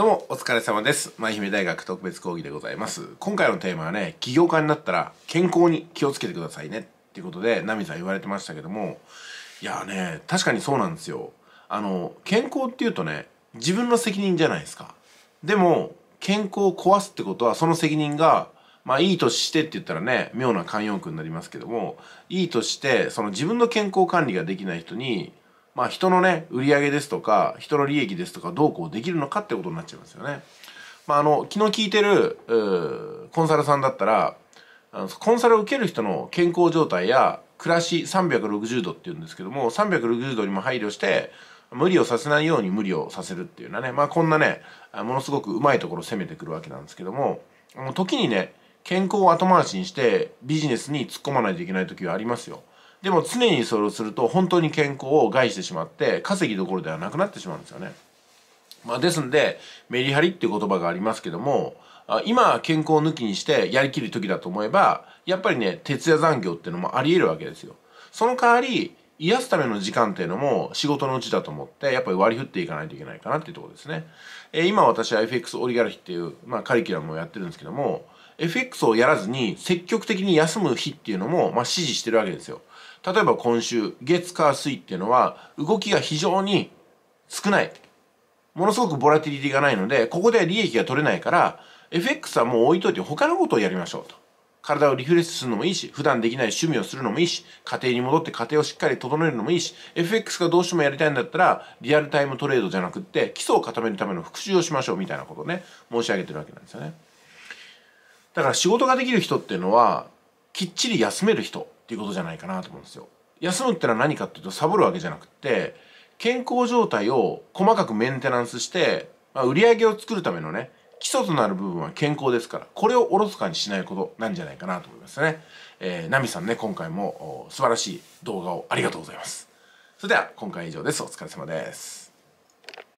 どうもお疲れ様です。舞姫大学特別講義でございます。今回のテーマはね、起業家になったら健康に気をつけてくださいねっていうことで、ナミさん言われてましたけども、いやね、確かにそうなんですよ。あの、健康っていうとね、自分の責任じゃないですか。でも、健康を壊すってことは、その責任が、まあいい年してって言ったらね、妙な慣用句になりますけども、いい年して、その自分の健康管理ができない人に、まあ、人のね売り上げですとか人の利益ですとかどうこうできるのかってことになっちゃいますよね。まあ、あの昨日聞いてるコンサルさんだったらコンサルを受ける人の健康状態や暮らし360度っていうんですけども360度にも配慮して無理をさせないように無理をさせるっていうようなね、まあ、こんなねものすごくうまいところを攻めてくるわけなんですけども時にね健康を後回しにしてビジネスに突っ込まないといけない時はありますよ。でも常にそれをすると本当に健康を害してしまって稼ぎどころではなくなってしまうんですよね。まあ、ですんでメリハリっていう言葉がありますけども今健康抜きにしてやりきる時だと思えばやっぱりね徹夜残業っていうのもあり得るわけですよ。その代わり癒すための時間っていうのも仕事のうちだと思ってやっぱり割り振っていかないといけないかなっていうところですね。えー、今私は FX オリガルヒっていう、まあ、カリキュラムをやってるんですけども FX をやらずに積極的に休む日っていうのも、まあ、支持してるわけですよ。例えば今週月火水っていうのは動きが非常に少ないものすごくボラティリティがないのでここで利益が取れないから FX はもう置いといて他のことをやりましょうと体をリフレッシュするのもいいし普段できない趣味をするのもいいし家庭に戻って家庭をしっかり整えるのもいいし FX がどうしてもやりたいんだったらリアルタイムトレードじゃなくって基礎を固めるための復習をしましょうみたいなことをね申し上げてるわけなんですよねだから仕事ができる人っていうのはきっちり休める人っていうことじゃないかなと思うんですよ。休むってのは何かっていうとサボるわけじゃなくて健康状態を細かくメンテナンスして、まあ、売り上げを作るためのね基礎となる部分は健康ですからこれをおろそかにしないことなんじゃないかなと思いますね。えー、ナミさんね今回も素晴らしい動画をありがとうございます。それでは今回以上です。お疲れ様です。